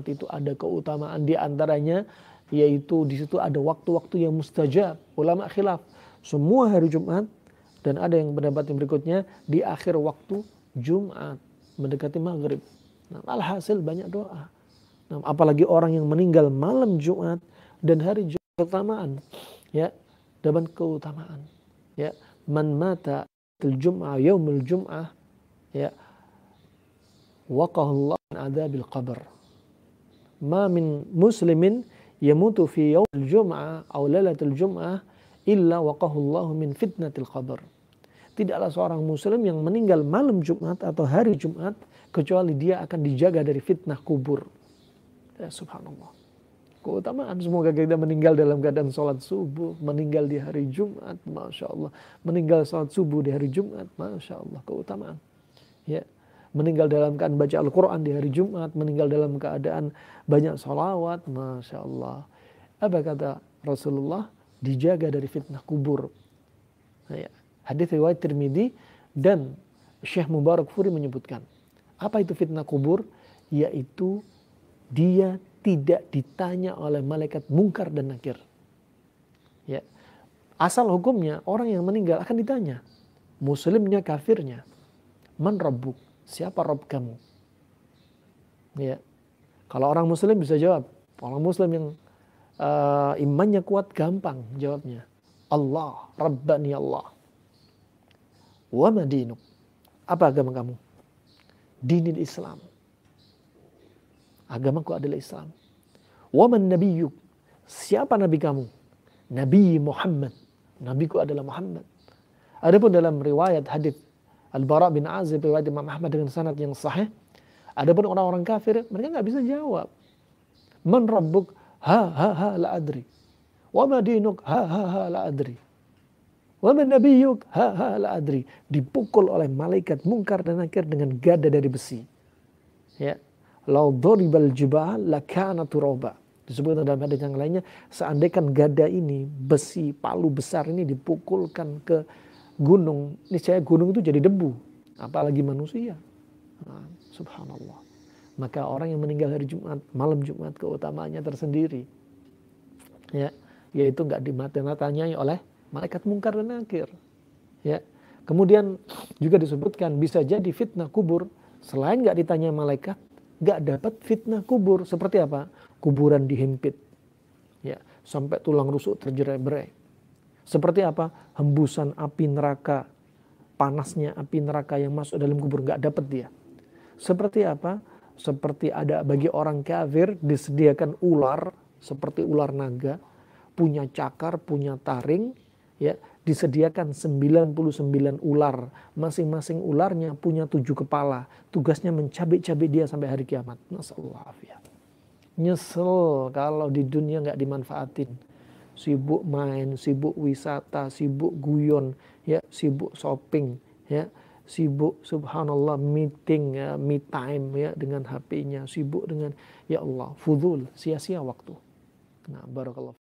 itu ada keutamaan di antaranya yaitu di situ ada waktu-waktu yang mustajab. Ulama khilaf semua hari Jumat dan ada yang pendapat yang berikutnya di akhir waktu Jumat mendekati maghrib. Nah, alhasil banyak doa. Nah, apalagi orang yang meninggal malam Jumat dan hari Jumat keutamaan ya dapat keutamaan ya man mata til jum'ah yaumil jum'ah ya waqahullah adabil bil qabr ma min muslimin yamutu fi yawmil jum'ah aw lailatul jum'ah illa waqahullahu min fitnatil qabr. Tidaklah seorang muslim yang meninggal malam Jumat atau hari Jumat kecuali dia akan dijaga dari fitnah kubur. Ya, subhanallah. Keutamaan semoga kita meninggal dalam keadaan sholat subuh, meninggal di hari Jumat, masya Allah. Meninggal sholat subuh di hari Jumat, masya Allah. Keutamaan. Ya meninggal dalam keadaan baca Al-Quran di hari Jumat, meninggal dalam keadaan banyak sholawat, Masya Allah. Apa kata Rasulullah? Dijaga dari fitnah kubur. Nah, ya. Hadis riwayat Tirmidhi dan Syekh Mubarak Furi menyebutkan. Apa itu fitnah kubur? Yaitu dia tidak ditanya oleh malaikat mungkar dan nakir. Ya. Asal hukumnya orang yang meninggal akan ditanya. Muslimnya, kafirnya. Man rabbuk Siapa Rob kamu? Ya. Kalau orang Muslim bisa jawab. Orang Muslim yang uh, imannya kuat gampang jawabnya. Allah, Rabbani Allah. Wa madinuk. Apa agama kamu? Dinil Islam. Agamaku adalah Islam. Wa man nabiyuk. Siapa nabi kamu? Nabi Muhammad. Nabiku adalah Muhammad. Adapun dalam riwayat hadis Al-Bara bin Azib riwayat Imam Ahmad dengan sanad yang sahih. Adapun orang-orang kafir, mereka nggak bisa jawab. Man rabbuk ha ha ha la adri. Wa ma dinuk ha ha ha la adri. Wa man nabiyuk ha ha la adri. Dipukul oleh malaikat mungkar dan nakir dengan gada dari besi. Ya. Lau doribal jibal lakana turoba. Disebutkan dalam hadis yang lainnya, seandainya gada ini, besi, palu besar ini dipukulkan ke gunung, niscaya gunung itu jadi debu, apalagi manusia. Nah, subhanallah. Maka orang yang meninggal hari Jumat, malam Jumat keutamaannya tersendiri. Ya, yaitu nggak dimata-matanyai oleh malaikat mungkar dan nakir. Ya. Kemudian juga disebutkan bisa jadi fitnah kubur selain nggak ditanya malaikat, nggak dapat fitnah kubur seperti apa? Kuburan dihimpit, ya sampai tulang rusuk terjerai-berai seperti apa? Hembusan api neraka, panasnya api neraka yang masuk dalam kubur nggak dapat dia. Seperti apa? Seperti ada bagi orang kafir disediakan ular seperti ular naga, punya cakar, punya taring, ya disediakan 99 ular. Masing-masing ularnya punya tujuh kepala. Tugasnya mencabik-cabik dia sampai hari kiamat. Nasallahu Nyesel kalau di dunia nggak dimanfaatin sibuk main, sibuk wisata, sibuk guyon, ya, sibuk shopping, ya, sibuk subhanallah meeting, ya, me time ya dengan HP-nya, sibuk dengan ya Allah, fudul, sia-sia waktu. Nah, barakallah